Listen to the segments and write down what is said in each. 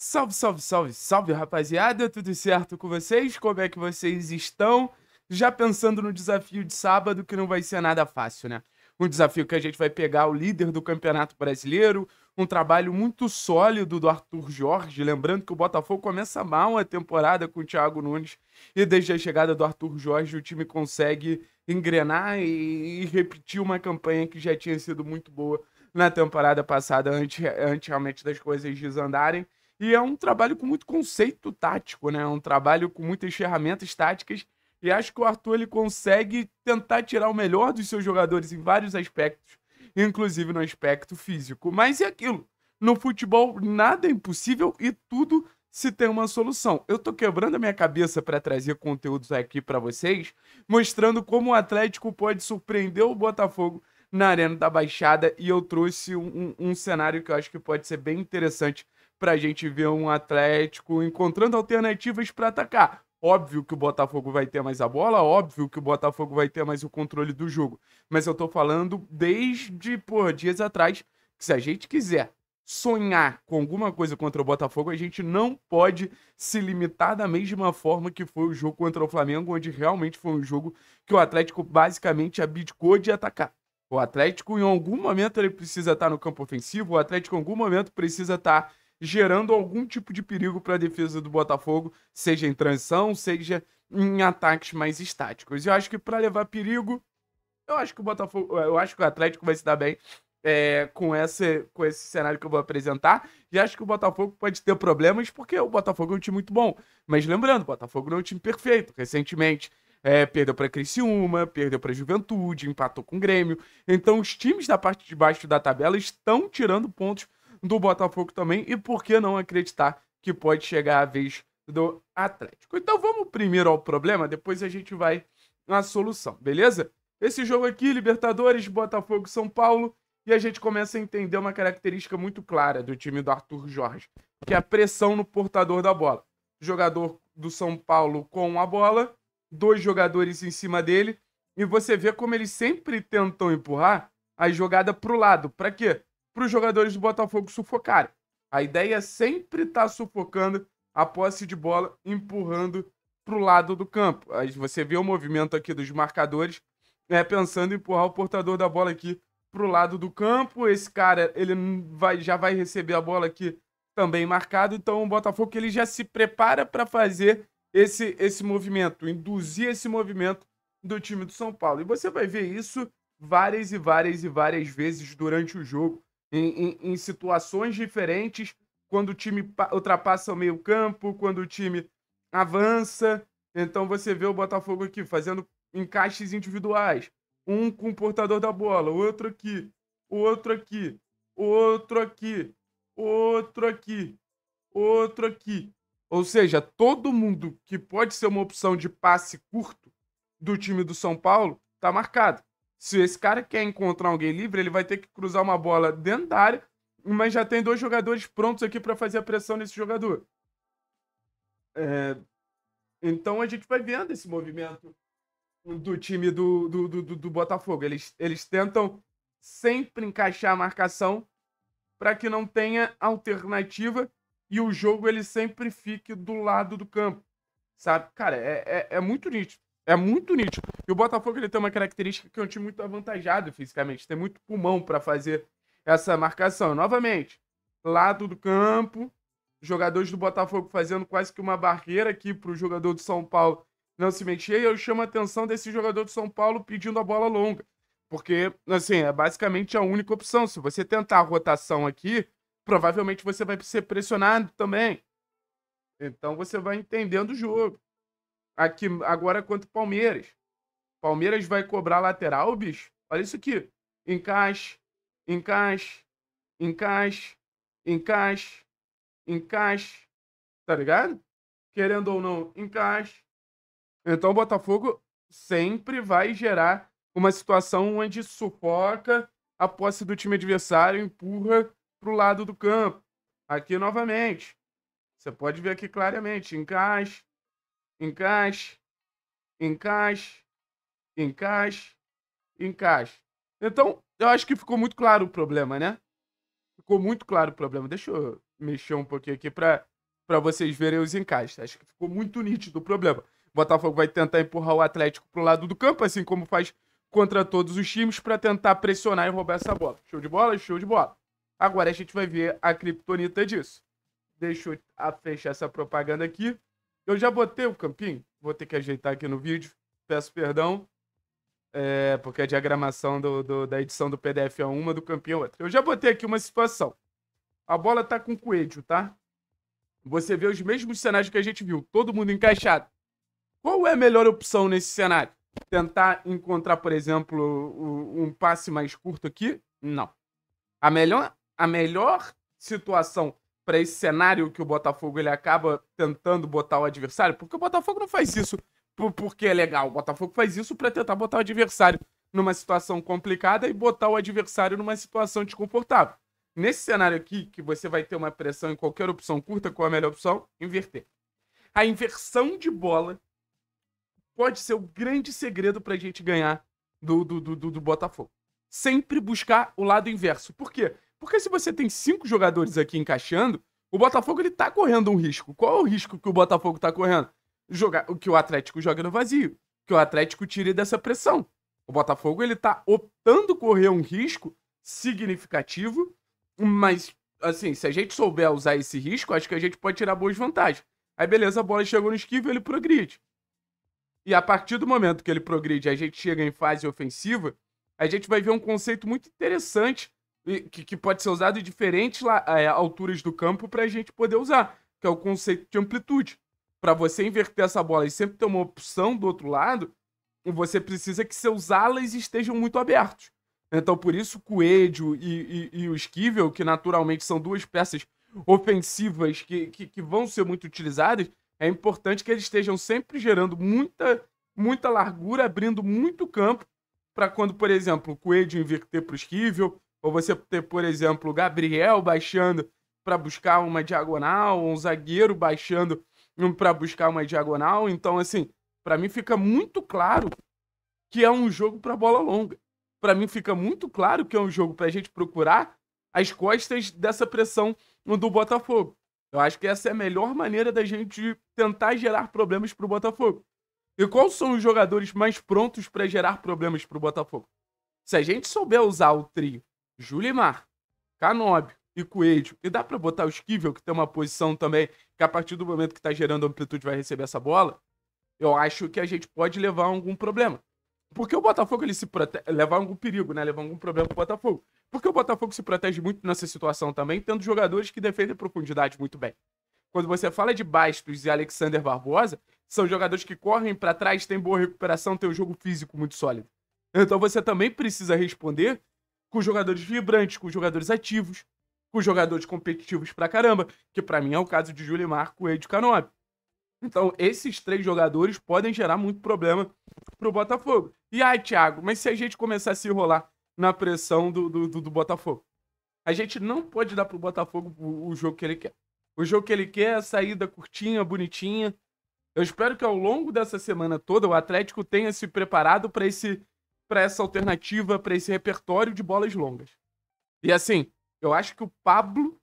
Salve, salve, salve, salve, rapaziada, tudo certo com vocês? Como é que vocês estão? Já pensando no desafio de sábado, que não vai ser nada fácil, né? Um desafio que a gente vai pegar o líder do Campeonato Brasileiro, um trabalho muito sólido do Arthur Jorge, lembrando que o Botafogo começa mal a temporada com o Thiago Nunes, e desde a chegada do Arthur Jorge o time consegue engrenar e, e repetir uma campanha que já tinha sido muito boa na temporada passada, antes, antes realmente das coisas desandarem. E é um trabalho com muito conceito tático, né? É um trabalho com muitas ferramentas táticas. E acho que o Arthur ele consegue tentar tirar o melhor dos seus jogadores em vários aspectos, inclusive no aspecto físico. Mas e é aquilo. No futebol, nada é impossível e tudo se tem uma solução. Eu tô quebrando a minha cabeça para trazer conteúdos aqui para vocês, mostrando como o Atlético pode surpreender o Botafogo na Arena da Baixada. E eu trouxe um, um cenário que eu acho que pode ser bem interessante para a gente ver um Atlético encontrando alternativas para atacar. Óbvio que o Botafogo vai ter mais a bola, óbvio que o Botafogo vai ter mais o controle do jogo. Mas eu tô falando desde, por dias atrás, que se a gente quiser sonhar com alguma coisa contra o Botafogo, a gente não pode se limitar da mesma forma que foi o jogo contra o Flamengo, onde realmente foi um jogo que o Atlético basicamente abdicou de atacar. O Atlético, em algum momento, ele precisa estar no campo ofensivo, o Atlético, em algum momento, precisa estar gerando algum tipo de perigo para a defesa do Botafogo, seja em transição, seja em ataques mais estáticos. Eu acho que para levar perigo, eu acho que o Botafogo, eu acho que o Atlético vai se dar bem é, com, com esse cenário que eu vou apresentar. E acho que o Botafogo pode ter problemas, porque o Botafogo é um time muito bom. Mas lembrando, o Botafogo não é um time perfeito. Recentemente é, perdeu para Criciúma, perdeu para Juventude, empatou com o Grêmio. Então os times da parte de baixo da tabela estão tirando pontos do Botafogo também. E por que não acreditar que pode chegar a vez do Atlético? Então vamos primeiro ao problema, depois a gente vai na solução, beleza? Esse jogo aqui, Libertadores, Botafogo, São Paulo, e a gente começa a entender uma característica muito clara do time do Arthur Jorge, que é a pressão no portador da bola. Jogador do São Paulo com a bola, dois jogadores em cima dele, e você vê como eles sempre tentam empurrar a jogada para o lado. Para quê? para os jogadores do Botafogo sufocarem. A ideia é sempre estar tá sufocando a posse de bola, empurrando para o lado do campo. Aí você vê o movimento aqui dos marcadores, né, pensando em empurrar o portador da bola aqui para o lado do campo. Esse cara ele vai, já vai receber a bola aqui também marcado. Então o Botafogo ele já se prepara para fazer esse, esse movimento, induzir esse movimento do time do São Paulo. E você vai ver isso várias e várias e várias vezes durante o jogo em, em, em situações diferentes, quando o time ultrapassa o meio-campo, quando o time avança. Então você vê o Botafogo aqui fazendo encaixes individuais. Um com o portador da bola, outro aqui, outro aqui, outro aqui, outro aqui, outro aqui. Ou seja, todo mundo que pode ser uma opção de passe curto do time do São Paulo está marcado. Se esse cara quer encontrar alguém livre, ele vai ter que cruzar uma bola dentro da área, mas já tem dois jogadores prontos aqui para fazer a pressão nesse jogador. É... Então a gente vai vendo esse movimento do time do, do, do, do Botafogo. Eles, eles tentam sempre encaixar a marcação para que não tenha alternativa e o jogo ele sempre fique do lado do campo, sabe? Cara, é, é, é muito nítido. É muito nítido. E o Botafogo ele tem uma característica que é um time muito avantajado fisicamente, tem muito pulmão para fazer essa marcação. Novamente, lado do campo, jogadores do Botafogo fazendo quase que uma barreira aqui para o jogador do São Paulo não se mexer. E eu chamo a atenção desse jogador do São Paulo pedindo a bola longa. Porque, assim, é basicamente a única opção. Se você tentar a rotação aqui, provavelmente você vai ser pressionado também. Então você vai entendendo o jogo. Aqui, agora quanto o Palmeiras. Palmeiras vai cobrar lateral, bicho. Olha isso aqui. Encaixe, encaixe, encaixe, encaixe, encaixe. Tá ligado? Querendo ou não, encaixe. Então o Botafogo sempre vai gerar uma situação onde sufoca a posse do time adversário, empurra pro lado do campo. Aqui novamente. Você pode ver aqui claramente. Encaixe, encaixe, encaixe, encaixe, encaixe. Então, eu acho que ficou muito claro o problema, né? Ficou muito claro o problema. Deixa eu mexer um pouquinho aqui para para vocês verem os encaixes. Acho que ficou muito nítido o problema. O Botafogo vai tentar empurrar o Atlético pro lado do campo, assim como faz contra todos os times, para tentar pressionar e roubar essa bola. Show de bola? Show de bola. Agora a gente vai ver a criptonita disso. Deixa eu fechar essa propaganda aqui. Eu já botei o campinho, vou ter que ajeitar aqui no vídeo. Peço perdão. É, porque a diagramação do, do, da edição do PDF é uma, do campeão é outra. Eu já botei aqui uma situação. A bola tá com o coelho, tá? Você vê os mesmos cenários que a gente viu, todo mundo encaixado. Qual é a melhor opção nesse cenário? Tentar encontrar, por exemplo, um passe mais curto aqui? Não. A melhor, a melhor situação para esse cenário que o Botafogo ele acaba tentando botar o adversário, porque o Botafogo não faz isso porque é legal. O Botafogo faz isso para tentar botar o adversário numa situação complicada e botar o adversário numa situação desconfortável. Nesse cenário aqui, que você vai ter uma pressão em qualquer opção curta, qual é a melhor opção? Inverter. A inversão de bola pode ser o grande segredo para a gente ganhar do, do, do, do, Botafogo. Sempre buscar o lado inverso. Por quê? Porque se você tem cinco jogadores aqui encaixando, o Botafogo ele tá correndo um risco. Qual é o risco que o Botafogo está correndo? jogar o que o Atlético joga no vazio, que o Atlético tire dessa pressão. O Botafogo ele tá optando correr um risco significativo, mas assim, se a gente souber usar esse risco, acho que a gente pode tirar boas vantagens. Aí beleza, a bola chegou no esquivo, ele progride. E a partir do momento que ele progride, a gente chega em fase ofensiva, a gente vai ver um conceito muito interessante que, que pode ser usado em diferentes lá, eh, alturas do campo para a gente poder usar, que é o conceito de amplitude para você inverter essa bola e sempre ter uma opção do outro lado, você precisa que seus alas estejam muito abertos. Então, por isso, Coelho e, e, e o Esquivel, que naturalmente são duas peças ofensivas que, que, que, vão ser muito utilizadas, é importante que eles estejam sempre gerando muita, muita largura, abrindo muito campo, para quando, por exemplo, o Coelho inverter para o Esquivel, ou você ter, por exemplo, o Gabriel baixando para buscar uma diagonal, ou um zagueiro baixando para buscar uma diagonal. Então, assim, para mim fica muito claro que é um jogo para bola longa. Para mim fica muito claro que é um jogo para a gente procurar as costas dessa pressão do Botafogo. Eu acho que essa é a melhor maneira da gente tentar gerar problemas para o Botafogo. E quais são os jogadores mais prontos para gerar problemas para o Botafogo? Se a gente souber usar o trio Julimar, Canóbio e Coelho, e dá para botar o Esquivel, que tem uma posição também que a partir do momento que está gerando amplitude vai receber essa bola, eu acho que a gente pode levar algum problema. Porque o Botafogo ele se protege, levar algum perigo, né? Levar algum problema pro Botafogo. Porque o Botafogo se protege muito nessa situação também, tendo jogadores que defendem profundidade muito bem. Quando você fala de Bastos e Alexander Barbosa, são jogadores que correm para trás, têm boa recuperação, têm um jogo físico muito sólido. Então você também precisa responder com jogadores vibrantes, com jogadores ativos, com jogadores competitivos pra caramba, que para mim é o caso de Júlio Marco e Canobi. Então, esses três jogadores podem gerar muito problema pro Botafogo. E ai, Thiago, mas se a gente começar a se enrolar na pressão do, do, do, do Botafogo? A gente não pode dar pro Botafogo o, o jogo que ele quer. O jogo que ele quer é a saída curtinha, bonitinha. Eu espero que ao longo dessa semana toda o Atlético tenha se preparado para esse para essa alternativa, para esse repertório de bolas longas. E assim, eu acho que o Pablo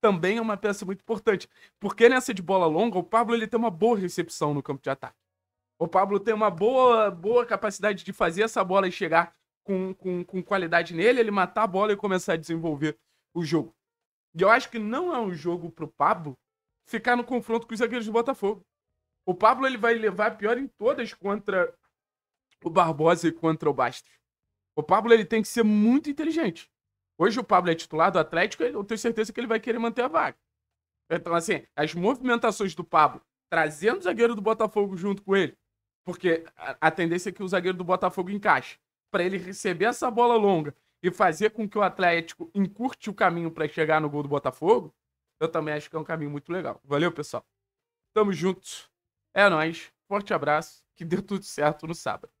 também é uma peça muito importante. Porque nessa é de bola longa, o Pablo ele tem uma boa recepção no campo de ataque. O Pablo tem uma boa, boa capacidade de fazer essa bola e chegar com, com, com qualidade nele, ele matar a bola e começar a desenvolver o jogo. E eu acho que não é um jogo pro Pablo ficar no confronto com os zagueiros do Botafogo. O Pablo ele vai levar pior em todas contra o Barbosa e contra o Bastos. O Pablo ele tem que ser muito inteligente. Hoje o Pablo é titular do Atlético, eu tenho certeza que ele vai querer manter a vaga. Então, assim, as movimentações do Pablo trazendo o zagueiro do Botafogo junto com ele, porque a, tendência é que o zagueiro do Botafogo encaixe, para ele receber essa bola longa e fazer com que o Atlético encurte o caminho para chegar no gol do Botafogo, eu também acho que é um caminho muito legal. Valeu, pessoal. Tamo juntos. É nós. Forte abraço. Que deu tudo certo no sábado.